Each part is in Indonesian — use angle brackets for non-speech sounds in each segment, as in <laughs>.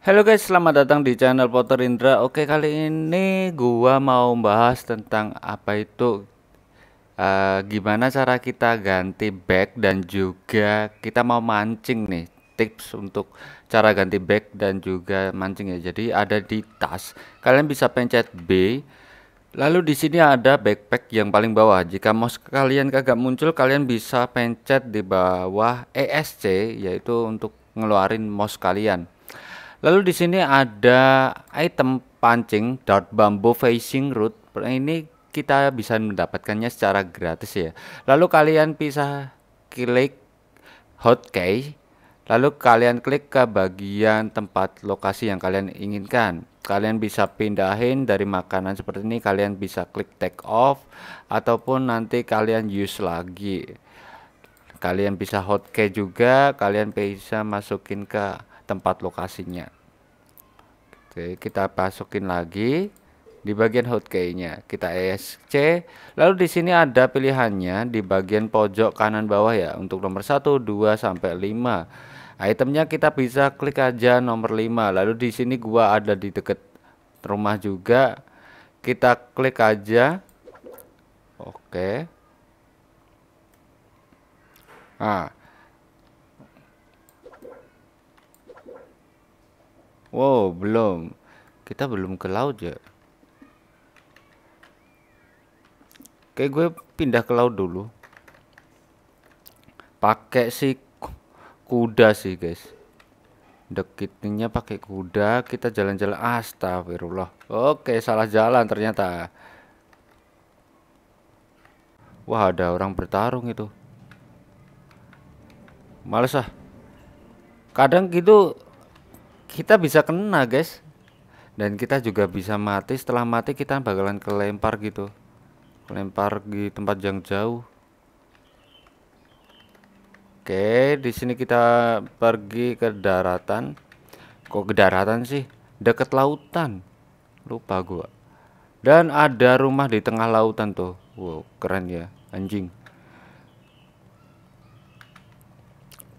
Halo guys, selamat datang di channel Potter Indra. Oke, kali ini gua mau bahas tentang apa itu uh, gimana cara kita ganti back dan juga kita mau mancing nih. Tips untuk cara ganti back dan juga mancing ya. Jadi ada di tas. Kalian bisa pencet B. Lalu di sini ada backpack yang paling bawah. Jika mouse kalian kagak muncul, kalian bisa pencet di bawah ESC yaitu untuk ngeluarin mouse kalian. Lalu di sini ada item pancing dart bamboo facing root. Ini kita bisa mendapatkannya secara gratis ya. Lalu kalian bisa klik hotkey. Lalu kalian klik ke bagian tempat lokasi yang kalian inginkan. Kalian bisa pindahin dari makanan seperti ini. Kalian bisa klik take off ataupun nanti kalian use lagi. Kalian bisa hotkey juga. Kalian bisa masukin ke tempat lokasinya Oke, kita masukin lagi di bagian hotkey-nya. Kita ESC. Lalu di sini ada pilihannya di bagian pojok kanan bawah ya untuk nomor 1, 2 sampai 5. Itemnya kita bisa klik aja nomor 5. Lalu di sini gua ada di deket rumah juga. Kita klik aja. Oke. Nah, Wow, belum. Kita belum ke laut ya. Oke, gue pindah ke laut dulu. Pakai si kuda sih, guys. Dekitingnya pakai kuda, kita jalan-jalan. Astagfirullah. Oke, salah jalan ternyata. Wah, ada orang bertarung itu. Males ah. Kadang gitu kita bisa kena guys dan kita juga bisa mati setelah mati kita bakalan kelempar gitu kelempar di tempat yang jauh Oke, di sini kita pergi ke daratan. Kok ke daratan sih? deket lautan. Lupa gua. Dan ada rumah di tengah lautan tuh. Wow, keren ya, anjing.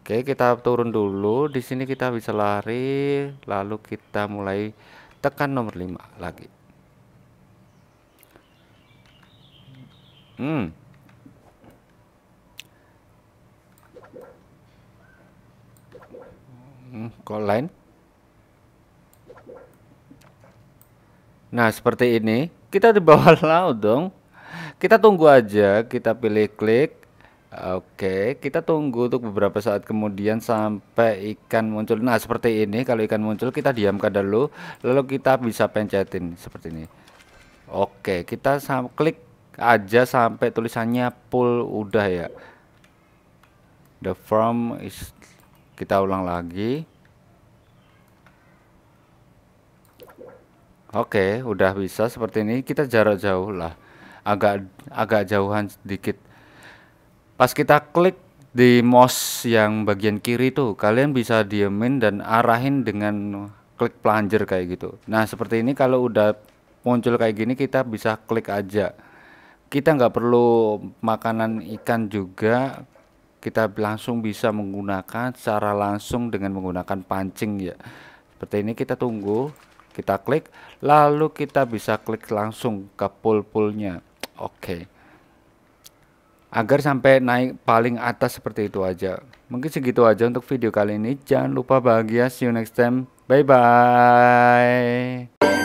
Oke, kita turun dulu. Di sini kita bisa lari, lalu kita mulai tekan nomor 5 lagi. Hmm. Hmm, lain? Nah, seperti ini. Kita di bawah <laughs> laut dong. Kita tunggu aja, kita pilih klik Oke, kita tunggu untuk beberapa saat kemudian sampai ikan muncul. Nah, seperti ini kalau ikan muncul kita diamkan dulu, lalu kita bisa pencetin seperti ini. Oke, kita klik aja sampai tulisannya pull udah ya. The form is kita ulang lagi. Oke, udah bisa seperti ini. Kita jarak jauh lah. Agak agak jauhan sedikit Pas kita klik di mouse yang bagian kiri tuh, kalian bisa diemin dan arahin dengan klik plunger kayak gitu. Nah, seperti ini kalau udah muncul kayak gini kita bisa klik aja. Kita nggak perlu makanan ikan juga, kita langsung bisa menggunakan secara langsung dengan menggunakan pancing ya. Seperti ini kita tunggu, kita klik, lalu kita bisa klik langsung ke pool-poolnya. Oke. Okay agar sampai naik paling atas seperti itu aja. Mungkin segitu aja untuk video kali ini. Jangan lupa bahagia. See you next time. Bye bye.